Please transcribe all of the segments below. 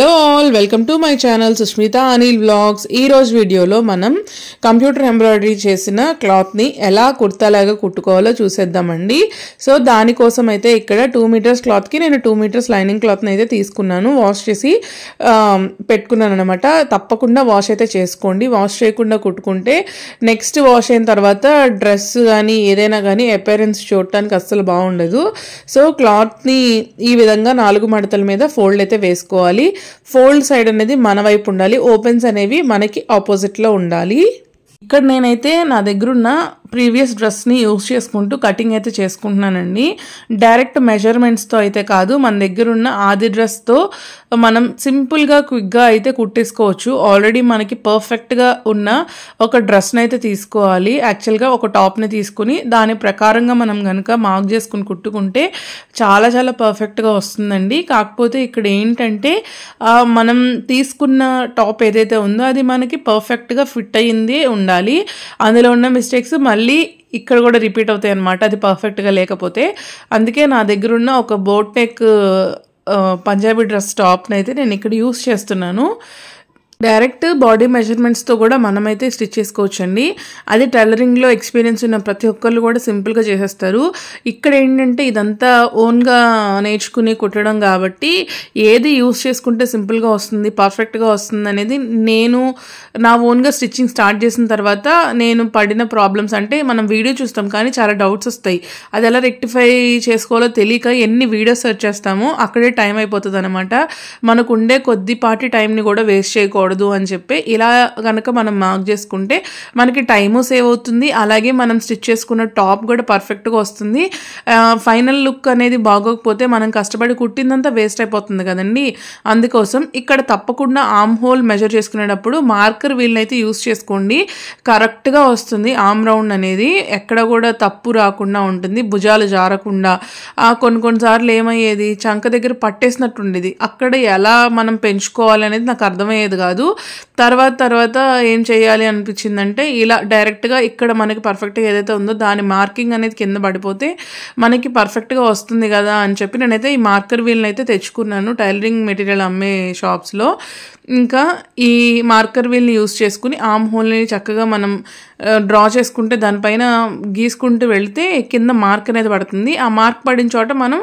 hello all welcome to my channel Sushmita Anil blogs ఈరోజు వీడియోలో మనం కంప్యూటర్ ఎంబ్రాయిడరీ చేసిన క్లాత్ని ఎలా కుర్తాలాగా కుట్టుకోవాలో చూసేద్దామండి సో దానికోసం అయితే ఇక్కడ టూ మీటర్స్ క్లాత్కి నేను టూ మీటర్స్ లైనింగ్ క్లాత్ని అయితే తీసుకున్నాను వాష్ చేసి పెట్టుకున్నాను అనమాట తప్పకుండా వాష్ అయితే చేసుకోండి వాష్ చేయకుండా కుట్టుకుంటే నెక్స్ట్ వాష్ అయిన తర్వాత డ్రెస్ కానీ ఏదైనా కానీ అపేరెన్స్ చూడటానికి అస్సలు బాగుండదు సో క్లాత్ని ఈ విధంగా నాలుగు మడతల మీద ఫోల్డ్ అయితే వేసుకోవాలి ఫోల్డ్ సైడ్ అనేది మన వైపు ఉండాలి ఓపెన్స్ అనేవి మనకి ఆపోజిట్లో ఉండాలి ఇక్కడ నేనైతే నా దగ్గరున్న ప్రీవియస్ డ్రెస్ని యూస్ చేసుకుంటూ కటింగ్ అయితే చేసుకుంటున్నానండి డైరెక్ట్ మెజర్మెంట్స్తో అయితే కాదు మన దగ్గరున్న ఆది డ్రెస్తో మనం సింపుల్గా క్విక్గా అయితే కుట్టేసుకోవచ్చు ఆల్రెడీ మనకి పర్ఫెక్ట్గా ఉన్న ఒక డ్రెస్ని అయితే తీసుకోవాలి యాక్చువల్గా ఒక టాప్ని తీసుకుని దాని ప్రకారంగా మనం కనుక మార్క్ చేసుకుని కుట్టుకుంటే చాలా చాలా పర్ఫెక్ట్గా వస్తుందండి కాకపోతే ఇక్కడ ఏంటంటే మనం తీసుకున్న టాప్ ఏదైతే ఉందో అది మనకి పర్ఫెక్ట్గా ఫిట్ అయ్యింది ఉండాలి ఉండాలి అందులో ఉన్న మిస్టేక్స్ మళ్ళీ ఇక్కడ కూడా రిపీట్ అవుతాయి అనమాట అది పర్ఫెక్ట్గా లేకపోతే అందుకే నా దగ్గర ఉన్న ఒక బోట్ నెక్ పంజాబీ డ్రెస్ టాప్ని అయితే నేను ఇక్కడ యూస్ చేస్తున్నాను డైరెక్ట్ బాడీ మెజర్మెంట్స్తో కూడా మనమైతే స్టిచ్ చేసుకోవచ్చండి అది టైలరింగ్లో ఎక్స్పీరియన్స్ ఉన్న ప్రతి ఒక్కళ్ళు కూడా సింపుల్గా చేసేస్తారు ఇక్కడ ఏంటంటే ఇదంతా ఓన్గా నేర్చుకుని కుట్టడం కాబట్టి ఏది యూస్ చేసుకుంటే సింపుల్గా వస్తుంది పర్ఫెక్ట్గా వస్తుంది అనేది నేను నా ఓన్గా స్టిచ్చింగ్ స్టార్ట్ చేసిన తర్వాత నేను పడిన ప్రాబ్లమ్స్ అంటే మనం వీడియో చూస్తాం కానీ చాలా డౌట్స్ వస్తాయి అది ఎలా రెక్టిఫై చేసుకోవాలో తెలియక ఎన్ని వీడియోస్ సెర్చ్ చేస్తామో అక్కడే టైం అయిపోతుంది అనమాట మనకుండే కొద్దిపాటి టైంని కూడా వేస్ట్ చేయకూడదు పడదు అని చెప్పి ఇలా కనుక మనం మార్క్ చేసుకుంటే మనకి టైము సేవ్ అవుతుంది అలాగే మనం స్టిచ్ చేసుకున్న టాప్ కూడా పర్ఫెక్ట్గా వస్తుంది ఫైనల్ లుక్ అనేది బాగోకపోతే మనం కష్టపడి కుట్టిందంతా వేస్ట్ అయిపోతుంది కదండి అందుకోసం ఇక్కడ తప్పకుండా ఆమ్ హోల్ మెజర్ చేసుకునేటప్పుడు మార్కర్ వీళ్ళనైతే యూస్ చేసుకోండి కరెక్ట్గా వస్తుంది ఆమ్ రౌండ్ అనేది ఎక్కడ కూడా తప్పు రాకుండా ఉంటుంది భుజాలు జారకుండా కొన్ని కొన్నిసార్లు ఏమయ్యేది చంక దగ్గర పట్టేసినట్టు ఉండేది అక్కడ ఎలా మనం పెంచుకోవాలి అనేది నాకు అర్థమయ్యేది కాదు కాదు తర్వాత తర్వాత ఏం చేయాలి అనిపించిందంటే ఇలా డైరెక్ట్గా ఇక్కడ మనకి పర్ఫెక్ట్గా ఏదైతే ఉందో దాని మార్కింగ్ అనేది కింద పడిపోతే మనకి పర్ఫెక్ట్గా వస్తుంది కదా అని చెప్పి నేనైతే ఈ మార్కర్ వీల్ని అయితే తెచ్చుకున్నాను టైలరింగ్ మెటీరియల్ అమ్మే షాప్స్లో ఇంకా ఈ మార్కర్ వీల్ని యూస్ చేసుకుని ఆమ్ హోల్ని చక్కగా మనం డ్రా చేసుకుంటే దానిపైన గీసుకుంటూ వెళితే కింద మార్క్ అనేది పడుతుంది ఆ మార్క్ పడిన చోట మనం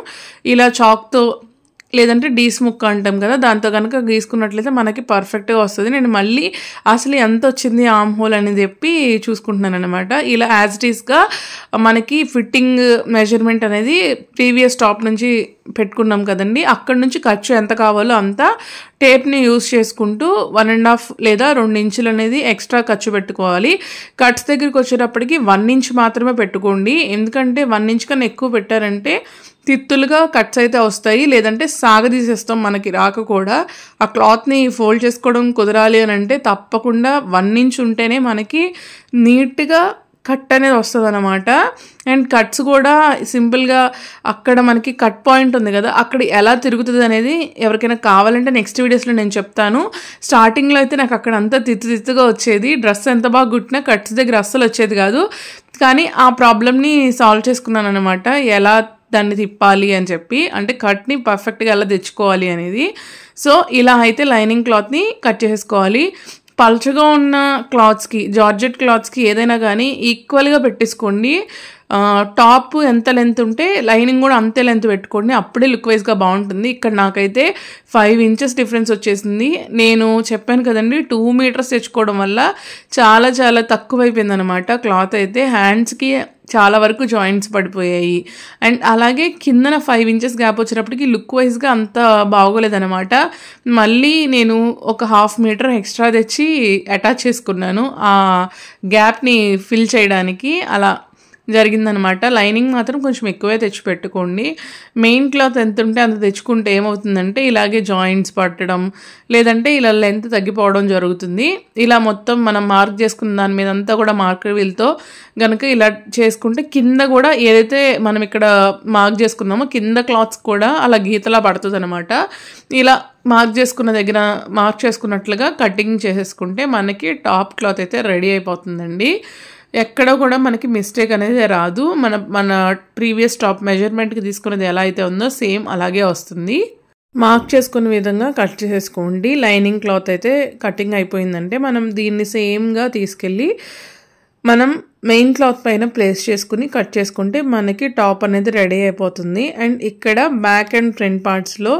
ఇలా చాక్తో లేదంటే డీస్ ముక్క అంటాం కదా దాంతో కనుక గీసుకున్నట్లయితే మనకి పర్ఫెక్ట్గా వస్తుంది నేను మళ్ళీ అసలు ఎంత వచ్చింది ఆమ్ హోల్ అని చెప్పి చూసుకుంటున్నాను అనమాట ఇలా యాజ్ ఇట్ ఈస్గా మనకి ఫిట్టింగ్ మెజర్మెంట్ అనేది ప్రీవియస్ టాప్ నుంచి పెట్టుకున్నాం కదండి అక్కడ నుంచి ఖర్చు ఎంత కావాలో అంత టేప్ని యూస్ చేసుకుంటూ వన్ అండ్ హాఫ్ లేదా రెండు ఇంచులు అనేది ఎక్స్ట్రా ఖర్చు పెట్టుకోవాలి కట్స్ దగ్గరికి వచ్చేటప్పటికి వన్ ఇంచ్ మాత్రమే పెట్టుకోండి ఎందుకంటే వన్ ఇంచ్ కన్నా ఎక్కువ పెట్టారంటే తిత్తులుగా కట్స్ అయితే వస్తాయి లేదంటే సాగదీసేస్తాం మనకి రాక కూడా ఆ క్లాత్ని ఫోల్డ్ చేసుకోవడం కుదరాలి అని అంటే తప్పకుండా వన్ ఇంచ్ ఉంటేనే మనకి నీట్గా కట్ అనేది వస్తుంది అనమాట అండ్ కట్స్ కూడా సింపుల్గా అక్కడ మనకి కట్ పాయింట్ ఉంది కదా అక్కడ ఎలా తిరుగుతుంది అనేది ఎవరికైనా కావాలంటే నెక్స్ట్ వీడియోస్లో నేను చెప్తాను స్టార్టింగ్లో అయితే నాకు అక్కడ అంతా తిత్తు తిత్తుగా వచ్చేది డ్రెస్ ఎంత బాగా కుట్టినా కట్స్ దగ్గర అస్సలు వచ్చేది కాదు కానీ ఆ ప్రాబ్లమ్ని సాల్వ్ చేసుకున్నాను అనమాట ఎలా దాన్ని తిప్పాలి అని చెప్పి అంటే కట్ని పర్ఫెక్ట్గా అలా తెచ్చుకోవాలి అనేది సో ఇలా అయితే లైనింగ్ క్లాత్ని కట్ చేసుకోవాలి పల్చగా ఉన్న క్లాత్స్కి జార్జెట్ క్లాత్స్కి ఏదైనా కానీ ఈక్వల్గా పెట్టేసుకోండి టాప్ ఎంత లెంత్ ఉంటే లైనింగ్ కూడా అంతే లెంత్ పెట్టుకోండి అప్పుడే లుక్ వైజ్గా బాగుంటుంది ఇక్కడ నాకైతే ఫైవ్ ఇంచెస్ డిఫరెన్స్ వచ్చేసింది నేను చెప్పాను కదండి టూ మీటర్స్ తెచ్చుకోవడం వల్ల చాలా చాలా తక్కువైపోయింది అనమాట క్లాత్ అయితే హ్యాండ్స్కి చాలా వరకు జాయింట్స్ పడిపోయాయి అండ్ అలాగే కిందన ఫైవ్ ఇంచెస్ గ్యాప్ వచ్చినప్పటికీ లుక్ వైజ్గా అంత బాగోలేదనమాట మళ్ళీ నేను ఒక హాఫ్ మీటర్ ఎక్స్ట్రా తెచ్చి అటాచ్ చేసుకున్నాను ఆ గ్యాప్ని ఫిల్ చేయడానికి అలా జరిగిందనమాట లైనింగ్ మాత్రం కొంచెం ఎక్కువే తెచ్చి పెట్టుకోండి మెయిన్ క్లాత్ ఎంత ఉంటే అంత తెచ్చుకుంటే ఏమవుతుందంటే ఇలాగే జాయింట్స్ పట్టడం లేదంటే ఇలా లెంత్ తగ్గిపోవడం జరుగుతుంది ఇలా మొత్తం మనం మార్క్ చేసుకున్న దాని మీద అంతా కూడా మార్కర్ వీల్తో కనుక ఇలా చేసుకుంటే కింద కూడా ఏదైతే మనం ఇక్కడ మార్క్ చేసుకున్నామో కింద క్లాత్స్ కూడా అలా గీతలా పడుతుంది అనమాట ఇలా మార్క్ చేసుకున్న దగ్గర మార్క్ చేసుకున్నట్లుగా కటింగ్ చేసేసుకుంటే మనకి టాప్ క్లాత్ అయితే రెడీ అయిపోతుందండి ఎక్కడ కూడా మనకి మిస్టేక్ అనేది రాదు మన మన ప్రీవియస్ టాప్ మెజర్మెంట్కి తీసుకున్నది ఎలా అయితే ఉందో సేమ్ అలాగే వస్తుంది మార్క్ చేసుకున్న విధంగా కట్ చేసేసుకోండి లైనింగ్ క్లాత్ అయితే కటింగ్ అయిపోయిందంటే మనం దీన్ని సేమ్గా తీసుకెళ్ళి మనం మెయిన్ క్లాత్ పైన ప్లేస్ చేసుకుని కట్ చేసుకుంటే మనకి టాప్ అనేది రెడీ అయిపోతుంది అండ్ ఇక్కడ బ్యాక్ అండ్ ఫ్రంట్ పార్ట్స్లో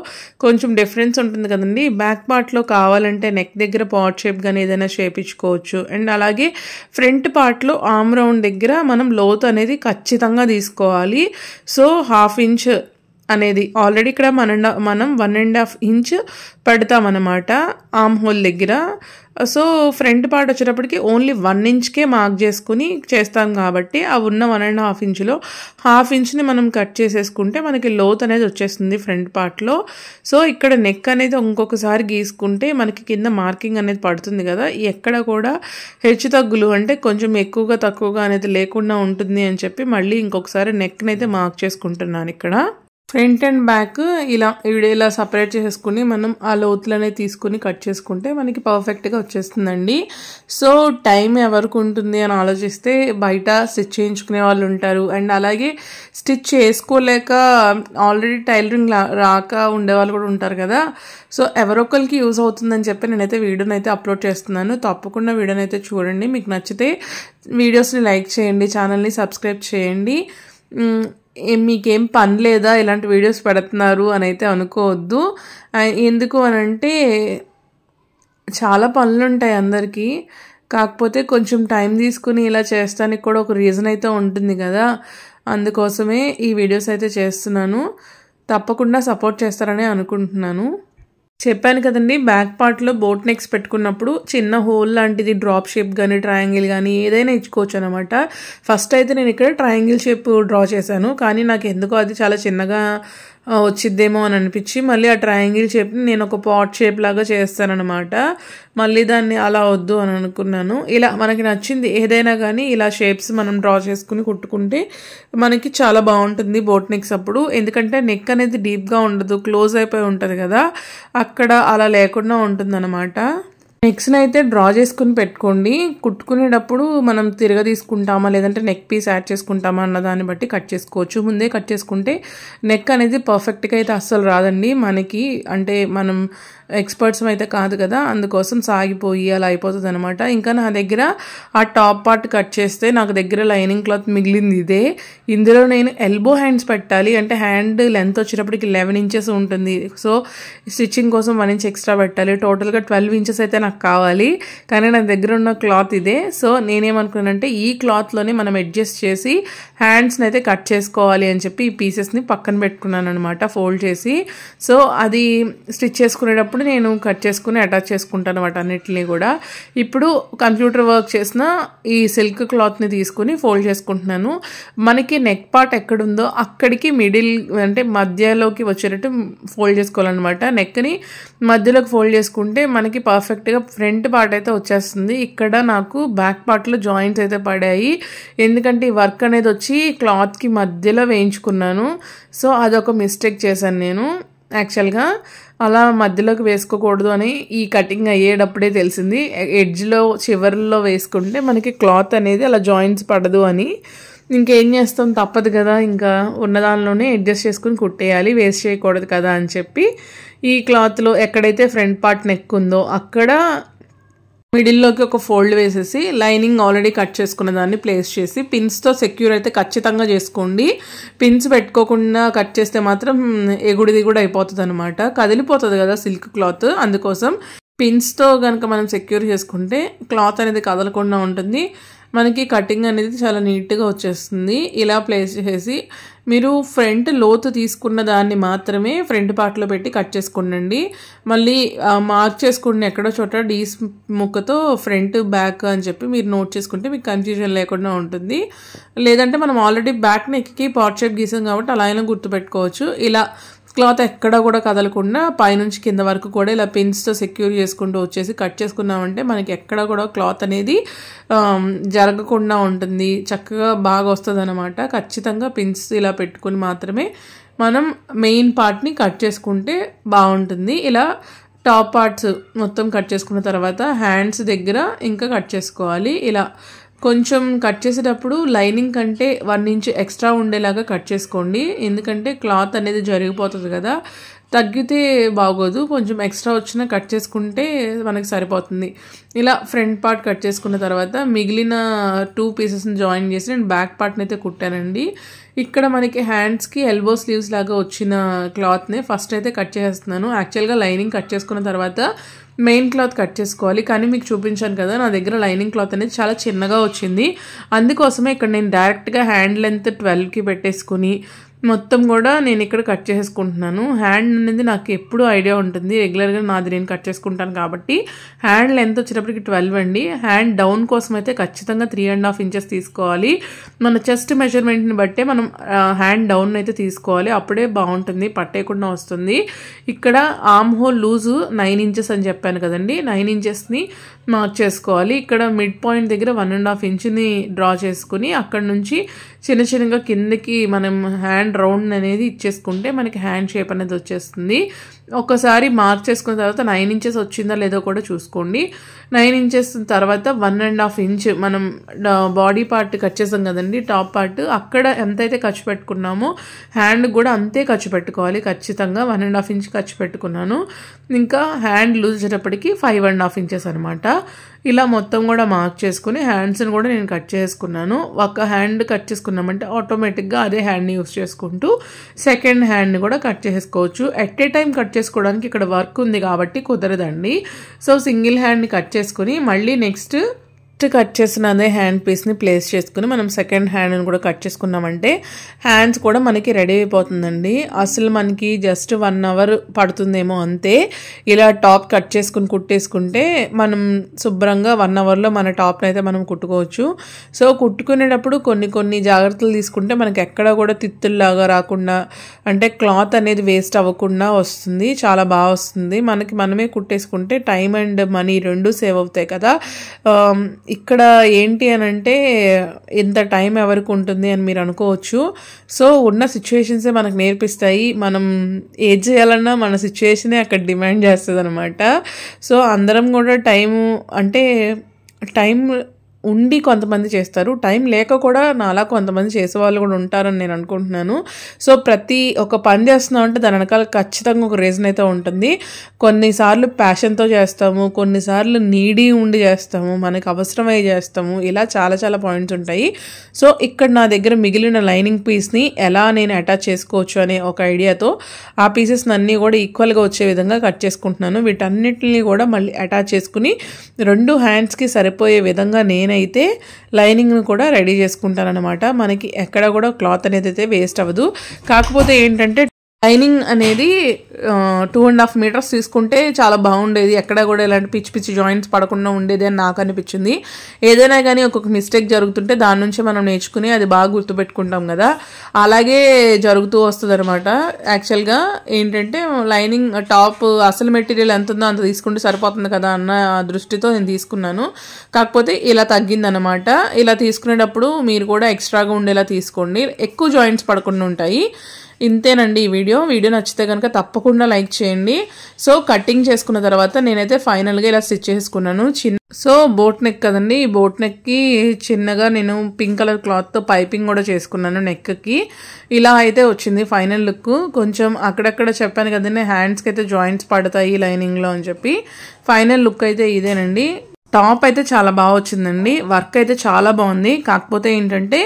కొంచెం డిఫరెన్స్ ఉంటుంది కదండి బ్యాక్ పార్ట్లో కావాలంటే నెక్ దగ్గర పాట్ షేప్ కానీ ఏదైనా షేప్ ఇచ్చుకోవచ్చు అండ్ అలాగే ఫ్రంట్ పార్ట్లో ఆమ్ రౌండ్ దగ్గర మనం లోత్ అనేది ఖచ్చితంగా తీసుకోవాలి సో హాఫ్ ఇంచ్ అనేది ఆల్రెడీ ఇక్కడ మన మనం వన్ అండ్ హాఫ్ ఇంచ్ పెడతామన్నమాట ఆమ్ హోల్ దగ్గర సో ఫ్రంట్ పార్ట్ వచ్చేటప్పటికి ఓన్లీ వన్ ఇంచ్కే మార్క్ చేసుకుని చేస్తాం కాబట్టి ఆ ఉన్న వన్ అండ్ హాఫ్ ఇంచ్లో హాఫ్ ఇంచ్ని మనం కట్ చేసేసుకుంటే మనకి లోత్ అనేది వచ్చేస్తుంది ఫ్రంట్ పార్ట్లో సో ఇక్కడ నెక్ అనేది ఇంకొకసారి గీసుకుంటే మనకి కింద మార్కింగ్ అనేది పడుతుంది కదా ఎక్కడ కూడా హెచ్చు తగ్గులు అంటే కొంచెం ఎక్కువగా తక్కువగా అనేది లేకుండా ఉంటుంది అని చెప్పి మళ్ళీ ఇంకొకసారి నెక్ని అయితే మార్క్ చేసుకుంటున్నాను ఇక్కడ ఫ్రంట్ అండ్ బ్యాక్ ఇలా ఇవిడ ఇలా సపరేట్ చేసుకుని మనం ఆ లోతులనే తీసుకుని కట్ చేసుకుంటే మనకి పర్ఫెక్ట్గా వచ్చేస్తుందండి సో టైం ఎవరికి ఉంటుంది అని ఆలోచిస్తే బయట స్టిచ్ చేయించుకునే వాళ్ళు ఉంటారు అండ్ అలాగే స్టిచ్ చేసుకోలేక ఆల్రెడీ టైలరింగ్ రాక ఉండేవాళ్ళు కూడా ఉంటారు కదా సో ఎవరొకరికి యూజ్ అవుతుందని చెప్పి నేనైతే వీడియోని అయితే అప్లోడ్ చేస్తున్నాను తప్పకుండా వీడియోని అయితే చూడండి మీకు నచ్చితే వీడియోస్ని లైక్ చేయండి ఛానల్ని సబ్స్క్రైబ్ చేయండి మీకేం పని లేదా ఇలాంటి వీడియోస్ పెడుతున్నారు అని అయితే అనుకోవద్దు ఎందుకు అని అంటే చాలా పనులు ఉంటాయి అందరికీ కాకపోతే కొంచెం టైం తీసుకుని ఇలా చేస్తానికి కూడా ఒక రీజన్ అయితే ఉంటుంది కదా అందుకోసమే ఈ వీడియోస్ అయితే చేస్తున్నాను తప్పకుండా సపోర్ట్ చేస్తారని అనుకుంటున్నాను చెప్పాను కదండి బ్యాక్ పార్ట్లో బోట్ నెక్స్ పెట్టుకున్నప్పుడు చిన్న హోల్ లాంటిది డ్రాప్ షేప్ కానీ ట్రయాంగిల్ కానీ ఏదైనా ఇచ్చుకోవచ్చు అనమాట ఫస్ట్ అయితే నేను ఇక్కడ ట్రయాంగిల్ షేప్ డ్రా చేశాను కానీ నాకు ఎందుకో అది చాలా చిన్నగా వచ్చిద్దేమో అని అనిపించి మళ్ళీ ఆ ట్రయాంగిల్ షేప్ని నేను ఒక పాట్ షేప్ లాగా చేస్తాననమాట మళ్ళీ దాన్ని అలా వద్దు అని అనుకున్నాను ఇలా మనకి నచ్చింది ఏదైనా కానీ ఇలా షేప్స్ మనం డ్రా చేసుకుని కుట్టుకుంటే మనకి చాలా బాగుంటుంది బోట్ నెక్స్ అప్పుడు ఎందుకంటే నెక్ అనేది డీప్గా ఉండదు క్లోజ్ అయిపోయి ఉంటుంది కదా అక్కడ అలా లేకుండా ఉంటుందన్నమాట నెక్స్ట్ అయితే డ్రా చేసుకుని పెట్టుకోండి కుట్టుకునేటప్పుడు మనం తిరగ తీసుకుంటామా లేదంటే నెక్ పీస్ యాడ్ చేసుకుంటామా అన్న దాన్ని బట్టి కట్ చేసుకోవచ్చు ముందే కట్ చేసుకుంటే నెక్ అనేది పర్ఫెక్ట్గా అయితే అస్సలు రాదండి మనకి అంటే మనం ఎక్స్పర్ట్స్ అయితే కాదు కదా అందుకోసం సాగిపోయి అలా అయిపోతుంది అనమాట ఇంకా నా దగ్గర ఆ టాప్ పార్ట్ కట్ చేస్తే నాకు దగ్గర లైనింగ్ క్లాత్ మిగిలింది ఇదే ఇందులో నేను ఎల్బో హ్యాండ్స్ పెట్టాలి అంటే హ్యాండ్ లెంత్ వచ్చేటప్పటికి లెవెన్ ఇంచెస్ ఉంటుంది సో స్టిచ్చింగ్ కోసం వన్ ఇంచ్ ఎక్స్ట్రా పెట్టాలి టోటల్గా ట్వెల్వ్ ఇంచెస్ అయితే నాకు కావాలి కానీ నా దగ్గర ఉన్న క్లాత్ ఇదే సో నేనేమనుకున్నానంటే ఈ క్లాత్లోనే మనం అడ్జస్ట్ చేసి హ్యాండ్స్ని అయితే కట్ చేసుకోవాలి అని చెప్పి ఈ పీసెస్ని పక్కన పెట్టుకున్నాను అనమాట ఫోల్డ్ చేసి సో అది స్టిచ్ చేసుకునేటప్పుడు కూడా నేను కట్ చేసుకుని అటాచ్ చేసుకుంటాను అన్నిటిని కూడా ఇప్పుడు కంప్యూటర్ వర్క్ చేసిన ఈ సిల్క్ క్లాత్ని తీసుకుని ఫోల్డ్ చేసుకుంటున్నాను మనకి నెక్ పార్ట్ ఎక్కడుందో అక్కడికి మిడిల్ అంటే మధ్యలోకి వచ్చేటట్టు ఫోల్డ్ చేసుకోవాలన్నమాట నెక్ని మధ్యలోకి ఫోల్డ్ చేసుకుంటే మనకి పర్ఫెక్ట్గా ఫ్రంట్ పార్ట్ అయితే వచ్చేస్తుంది ఇక్కడ నాకు బ్యాక్ పార్ట్లో జాయింట్స్ అయితే పడాయి ఎందుకంటే ఈ వర్క్ అనేది వచ్చి క్లాత్కి మధ్యలో వేయించుకున్నాను సో అదొక మిస్టేక్ చేశాను నేను యాక్చువల్గా అలా మధ్యలోకి వేసుకోకూడదు అని ఈ కటింగ్ అయ్యేటప్పుడే తెలిసింది ఎడ్జ్లో చివరిలో వేసుకుంటే మనకి క్లాత్ అనేది అలా జాయింట్స్ పడదు అని ఇంకేం చేస్తాం తప్పదు కదా ఇంకా ఉన్నదానిలోనే అడ్జస్ట్ చేసుకుని కుట్టేయాలి వేస్ట్ చేయకూడదు కదా అని చెప్పి ఈ క్లాత్లో ఎక్కడైతే ఫ్రంట్ పార్ట్ నెక్ ఉందో అక్కడ మిడిల్లోకి ఒక ఫోల్డ్ వేసేసి లైనింగ్ ఆల్రెడీ కట్ చేసుకున్న దాన్ని ప్లేస్ చేసి పిన్స్తో సెక్యూర్ అయితే ఖచ్చితంగా చేసుకోండి పిన్స్ పెట్టుకోకుండా కట్ చేస్తే మాత్రం ఎగుడిది కూడా అయిపోతుంది అనమాట కదిలిపోతుంది కదా సిల్క్ క్లాత్ అందుకోసం పిన్స్తో కనుక మనం సెక్యూర్ చేసుకుంటే క్లాత్ అనేది కదలకుండా ఉంటుంది మనకి కటింగ్ అనేది చాలా నీట్గా వచ్చేస్తుంది ఇలా ప్లేస్ చేసి మీరు ఫ్రంట్ లోతు తీసుకున్న దాన్ని మాత్రమే ఫ్రంట్ పార్ట్లో పెట్టి కట్ చేసుకుండండి మళ్ళీ మార్క్ చేసుకుని ఎక్కడో చోట డీస్ ముక్కతో ఫ్రంట్ బ్యాక్ అని చెప్పి మీరు నోట్ చేసుకుంటే మీకు కన్ఫ్యూజన్ లేకుండా ఉంటుంది లేదంటే మనం ఆల్రెడీ బ్యాక్ నెక్కి పార్ట్ షేప్ గీసాం కాబట్టి అలా అయినా గుర్తుపెట్టుకోవచ్చు ఇలా క్లాత్ ఎక్కడ కూడా కదలకుండా పైనుంచి కింద వరకు కూడా ఇలా పిన్స్తో సెక్యూర్ చేసుకుంటూ వచ్చేసి కట్ చేసుకున్నామంటే మనకి ఎక్కడ కూడా క్లాత్ అనేది జరగకుండా ఉంటుంది చక్కగా బాగా వస్తుంది అనమాట ఖచ్చితంగా పిన్స్ ఇలా పెట్టుకుని మాత్రమే మనం మెయిన్ పార్ట్ని కట్ చేసుకుంటే బాగుంటుంది ఇలా టాప్ పార్ట్స్ మొత్తం కట్ చేసుకున్న తర్వాత హ్యాండ్స్ దగ్గర ఇంకా కట్ చేసుకోవాలి ఇలా కొంచెం కట్ చేసేటప్పుడు లైనింగ్ కంటే వన్ ఇంచ్ ఎక్స్ట్రా ఉండేలాగా కట్ చేసుకోండి ఎందుకంటే క్లాత్ అనేది జరిగిపోతుంది కదా తగ్గితే బాగోదు కొంచెం ఎక్స్ట్రా వచ్చినా కట్ చేసుకుంటే మనకి సరిపోతుంది ఇలా ఫ్రంట్ పార్ట్ కట్ చేసుకున్న తర్వాత మిగిలిన టూ పీసెస్ని జాయిన్ చేసి నేను బ్యాక్ పార్ట్ని అయితే కుట్టానండి ఇక్కడ మనకి హ్యాండ్స్కి ఎల్బో స్లీవ్స్ లాగా వచ్చిన క్లాత్ని ఫస్ట్ అయితే కట్ చేసేస్తున్నాను యాక్చువల్గా లైనింగ్ కట్ చేసుకున్న తర్వాత మెయిన్ క్లాత్ కట్ చేసుకోవాలి కానీ మీకు చూపించాను కదా నా దగ్గర లైనింగ్ క్లాత్ అనేది చాలా చిన్నగా వచ్చింది అందుకోసమే ఇక్కడ నేను డైరెక్ట్గా హ్యాండ్ లెంత్ ట్వెల్వ్కి పెట్టేసుకుని మొత్తం కూడా నేను ఇక్కడ కట్ చేసుకుంటున్నాను హ్యాండ్ అనేది నాకు ఎప్పుడూ ఐడియా ఉంటుంది రెగ్యులర్గా నాది నేను కట్ చేసుకుంటాను కాబట్టి హ్యాండ్ లెంత్ వచ్చేటప్పటికి ట్వెల్వ్ అండి హ్యాండ్ డౌన్ కోసం అయితే ఖచ్చితంగా త్రీ అండ్ హాఫ్ ఇంచెస్ తీసుకోవాలి మన చెస్ట్ మెజర్మెంట్ని బట్టే మనం హ్యాండ్ డౌన్ అయితే తీసుకోవాలి అప్పుడే బాగుంటుంది పట్టేయకుండా వస్తుంది ఇక్కడ arm hole loose nine inches అని చెప్పాను కదండి నైన్ ఇంచెస్ని మార్క్ చేసుకోవాలి ఇక్కడ మిడ్ పాయింట్ దగ్గర వన్ అండ్ హాఫ్ ఇంచ్ని డ్రా చేసుకుని అక్కడ నుంచి చిన్న చిన్నగా కిందకి మనం హ్యాండ్ అండ్ రౌండ్ అనేది ఇచ్చేసుకుంటే మనకి హ్యాండ్ షేప్ అనేది వచ్చేస్తుంది ఒకసారి మార్క్ చేసుకున్న తర్వాత నైన్ ఇంచెస్ వచ్చిందా లేదో కూడా చూసుకోండి నైన్ ఇంచెస్ తర్వాత వన్ అండ్ హాఫ్ ఇంచ్ మనం బాడీ పార్ట్ కట్ చేసాం కదండి టాప్ పార్ట్ అక్కడ ఎంతైతే ఖర్చు పెట్టుకున్నామో హ్యాండ్ కూడా అంతే ఖర్చు పెట్టుకోవాలి ఖచ్చితంగా వన్ అండ్ హాఫ్ ఇంచ్ ఖర్చు పెట్టుకున్నాను ఇంకా హ్యాండ్ లూజ్ వచ్చేటప్పటికి ఫైవ్ అండ్ హాఫ్ ఇంచెస్ అనమాట ఇలా మొత్తం కూడా మార్క్ చేసుకుని హ్యాండ్స్ని కూడా నేను కట్ చేసుకున్నాను ఒక హ్యాండ్ కట్ చేసుకున్నామంటే ఆటోమేటిక్గా అదే హ్యాండ్ని యూస్ చేసుకుంటూ సెకండ్ హ్యాండ్ని కూడా కట్ చేసుకోవచ్చు ఎట్ ఏ టైం కట్ చేసుకోవడానికి ఇక్కడ వర్క్ ఉంది కాబట్టి కుదరదండి సో సింగిల్ హ్యాండ్ని కట్ చేసుకుని మళ్ళీ నెక్స్ట్ ఫస్ట్ కట్ చేసిన అదే హ్యాండ్ పీస్ని ప్లేస్ చేసుకుని మనం సెకండ్ హ్యాండ్ని కూడా కట్ చేసుకున్నామంటే హ్యాండ్స్ కూడా మనకి రెడీ అయిపోతుందండి అసలు మనకి జస్ట్ వన్ అవర్ పడుతుందేమో అంతే ఇలా టాప్ కట్ చేసుకుని కుట్టేసుకుంటే మనం శుభ్రంగా వన్ అవర్లో మన టాప్ని అయితే మనం కుట్టుకోవచ్చు సో కుట్టుకునేటప్పుడు కొన్ని కొన్ని జాగ్రత్తలు తీసుకుంటే మనకి ఎక్కడ కూడా తిత్తుల్లాగా రాకుండా అంటే క్లాత్ అనేది వేస్ట్ అవ్వకుండా వస్తుంది చాలా బాగా వస్తుంది మనకి మనమే కుట్టేసుకుంటే టైం అండ్ మనీ రెండు సేవ్ అవుతాయి కదా ఇక్కడ ఏంటి అని అంటే ఇంత టైం ఎవరికి ఉంటుంది అని మీరు అనుకోవచ్చు సో ఉన్న సిచ్యువేషన్సే మనకు నేర్పిస్తాయి మనం ఏది చేయాలన్నా మన సిచ్యువేషనే అక్కడ డిమాండ్ చేస్తుంది అనమాట సో అందరం కూడా టైము అంటే టైం ఉండి కొంతమంది చేస్తారు టైం లేక కూడా నాలా కొంతమంది చేసేవాళ్ళు కూడా ఉంటారని నేను అనుకుంటున్నాను సో ప్రతి ఒక పని చేస్తున్నాం అంటే దాని వెనకాల ఖచ్చితంగా ఒక రీజన్ అయితే ఉంటుంది కొన్నిసార్లు ప్యాషన్తో చేస్తాము కొన్నిసార్లు నీడీ ఉండి చేస్తాము మనకు అవసరమై చేస్తాము ఇలా చాలా చాలా పాయింట్స్ ఉంటాయి సో ఇక్కడ నా దగ్గర మిగిలిన లైనింగ్ పీస్ని ఎలా నేను అటాచ్ చేసుకోవచ్చు అనే ఒక ఐడియాతో ఆ పీసెస్ అన్నీ కూడా ఈక్వల్గా వచ్చే విధంగా కట్ చేసుకుంటున్నాను వీటన్నిటిని కూడా మళ్ళీ అటాచ్ చేసుకుని రెండు హ్యాండ్స్కి సరిపోయే విధంగా నేను నేనైతే లైనింగ్ను కూడా రెడీ అనమాట మనకి ఎక్కడ కూడా క్లాత్ అనేది అయితే వేస్ట్ అవ్వదు కాకపోతే ఏంటంటే లైనింగ్ అనేది టూ అండ్ హాఫ్ మీటర్స్ తీసుకుంటే చాలా బాగుండేది ఎక్కడ కూడా ఇలాంటి పిచ్చి పిచ్చి జాయింట్స్ పడకుండా ఉండేది అని నాకు అనిపించింది ఏదైనా కానీ ఒక్కొక్క మిస్టేక్ జరుగుతుంటే దాని నుంచి మనం నేర్చుకుని అది బాగా గుర్తుపెట్టుకుంటాం కదా అలాగే జరుగుతూ వస్తుంది అనమాట యాక్చువల్గా ఏంటంటే లైనింగ్ టాప్ అసలు మెటీరియల్ ఎంత ఉందో అంత తీసుకుంటే సరిపోతుంది కదా అన్న దృష్టితో నేను తీసుకున్నాను కాకపోతే ఇలా తగ్గిందనమాట ఇలా తీసుకునేటప్పుడు మీరు కూడా ఎక్స్ట్రాగా ఉండేలా తీసుకోండి ఎక్కువ జాయింట్స్ పడకుండా ఉంటాయి ఇంతేనండి ఈ వీడియో వీడియో నచ్చితే కనుక తప్పకుండా లైక్ చేయండి సో కటింగ్ చేసుకున్న తర్వాత నేనైతే ఫైనల్గా ఇలా స్టిచ్ చేసుకున్నాను చిన్న సో బోట్ నెక్ కదండి ఈ బోట్ నెక్కి చిన్నగా నేను పింక్ కలర్ క్లాత్తో పైపింగ్ కూడా చేసుకున్నాను నెక్కి ఇలా అయితే వచ్చింది ఫైనల్ లుక్ కొంచెం అక్కడక్కడ చెప్పాను కదండి హ్యాండ్స్కి అయితే జాయింట్స్ పడతాయి లైనింగ్లో అని చెప్పి ఫైనల్ లుక్ అయితే ఇదేనండి టాప్ అయితే చాలా బాగా వచ్చిందండి వర్క్ అయితే చాలా బాగుంది కాకపోతే ఏంటంటే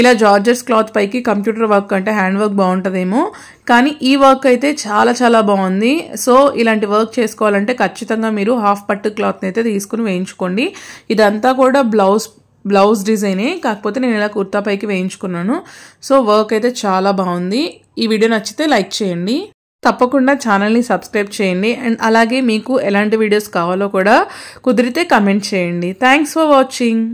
ఇలా జార్జెస్ క్లాత్ పైకి కంప్యూటర్ వర్క్ అంటే హ్యాండ్ వర్క్ బాగుంటుందేమో కానీ ఈ వర్క్ అయితే చాలా చాలా బాగుంది సో ఇలాంటి వర్క్ చేసుకోవాలంటే ఖచ్చితంగా మీరు హాఫ్ పట్టు క్లాత్ని అయితే తీసుకుని వేయించుకోండి ఇదంతా కూడా బ్లౌజ్ బ్లౌజ్ డిజైనే కాకపోతే నేను ఇలా కుర్తా పైకి వేయించుకున్నాను సో వర్క్ అయితే చాలా బాగుంది ఈ వీడియో నచ్చితే లైక్ చేయండి తప్పకుండా ఛానల్ని సబ్స్క్రైబ్ చేయండి అండ్ అలాగే మీకు ఎలాంటి వీడియోస్ కావాలో కూడా కుదిరితే కమెంట్ చేయండి థ్యాంక్స్ ఫర్ వాచింగ్